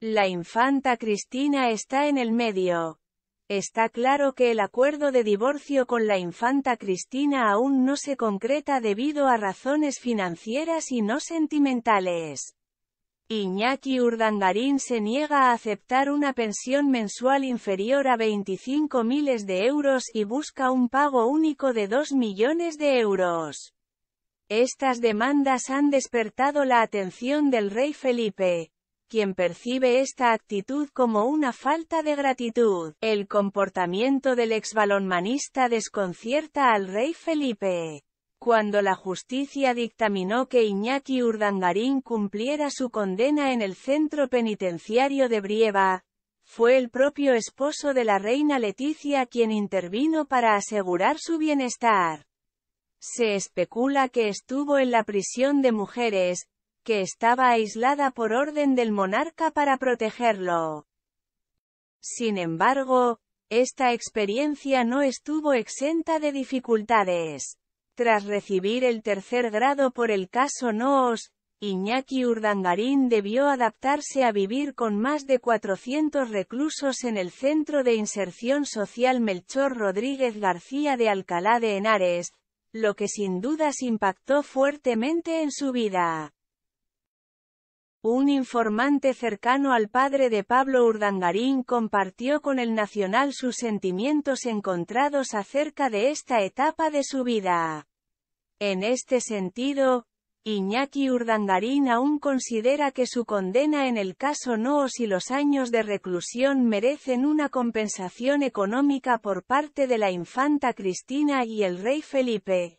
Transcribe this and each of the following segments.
La infanta Cristina está en el medio. Está claro que el acuerdo de divorcio con la infanta Cristina aún no se concreta debido a razones financieras y no sentimentales. Iñaki Urdangarín se niega a aceptar una pensión mensual inferior a 25 miles de euros y busca un pago único de 2 millones de euros. Estas demandas han despertado la atención del rey Felipe, quien percibe esta actitud como una falta de gratitud. El comportamiento del exbalonmanista desconcierta al rey Felipe. Cuando la justicia dictaminó que Iñaki Urdangarín cumpliera su condena en el centro penitenciario de Brieva, fue el propio esposo de la reina Leticia quien intervino para asegurar su bienestar. Se especula que estuvo en la prisión de mujeres, que estaba aislada por orden del monarca para protegerlo. Sin embargo, esta experiencia no estuvo exenta de dificultades. Tras recibir el tercer grado por el caso Noos, Iñaki Urdangarín debió adaptarse a vivir con más de 400 reclusos en el Centro de Inserción Social Melchor Rodríguez García de Alcalá de Henares, lo que sin dudas impactó fuertemente en su vida un informante cercano al padre de Pablo Urdangarín compartió con el Nacional sus sentimientos encontrados acerca de esta etapa de su vida. En este sentido, Iñaki Urdangarín aún considera que su condena en el caso Noos y los años de reclusión merecen una compensación económica por parte de la infanta Cristina y el rey Felipe.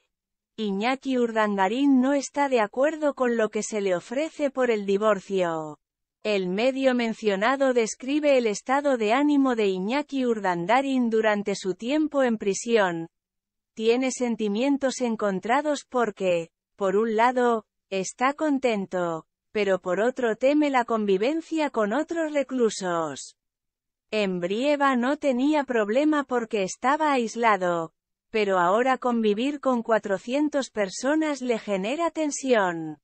Iñaki Urdangarín no está de acuerdo con lo que se le ofrece por el divorcio. El medio mencionado describe el estado de ánimo de Iñaki Urdangarín durante su tiempo en prisión. Tiene sentimientos encontrados porque, por un lado, está contento, pero por otro teme la convivencia con otros reclusos. En Brieva no tenía problema porque estaba aislado, pero ahora convivir con 400 personas le genera tensión.